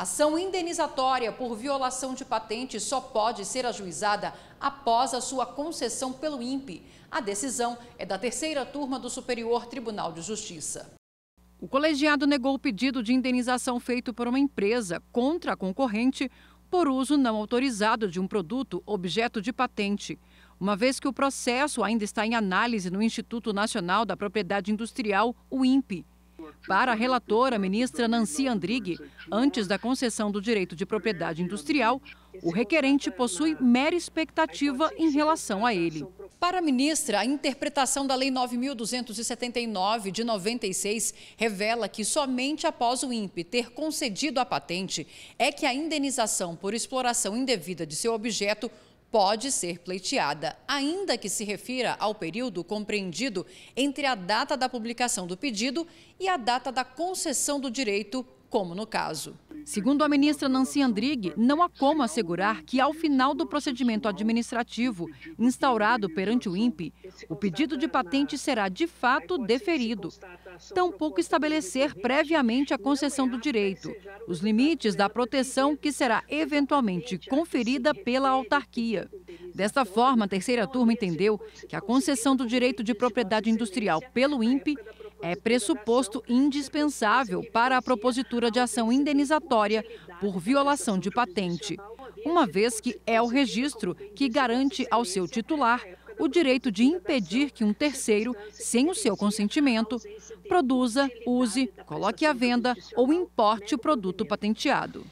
Ação indenizatória por violação de patente só pode ser ajuizada após a sua concessão pelo INPE. A decisão é da terceira turma do Superior Tribunal de Justiça. O colegiado negou o pedido de indenização feito por uma empresa contra a concorrente por uso não autorizado de um produto objeto de patente. Uma vez que o processo ainda está em análise no Instituto Nacional da Propriedade Industrial, o INPE para a relatora, ministra Nancy Andrighi, antes da concessão do direito de propriedade industrial, o requerente possui mera expectativa em relação a ele. Para a ministra, a interpretação da Lei 9.279 de 96 revela que somente após o INPE ter concedido a patente é que a indenização por exploração indevida de seu objeto pode ser pleiteada, ainda que se refira ao período compreendido entre a data da publicação do pedido e a data da concessão do direito, como no caso. Segundo a ministra Nancy Andrighi, não há como assegurar que, ao final do procedimento administrativo instaurado perante o INPE, o pedido de patente será de fato deferido. Tampouco estabelecer previamente a concessão do direito, os limites da proteção que será eventualmente conferida pela autarquia. Desta forma, a terceira turma entendeu que a concessão do direito de propriedade industrial pelo INPE é pressuposto indispensável para a propositura de ação indenizatória por violação de patente, uma vez que é o registro que garante ao seu titular o direito de impedir que um terceiro, sem o seu consentimento, produza, use, coloque à venda ou importe o produto patenteado.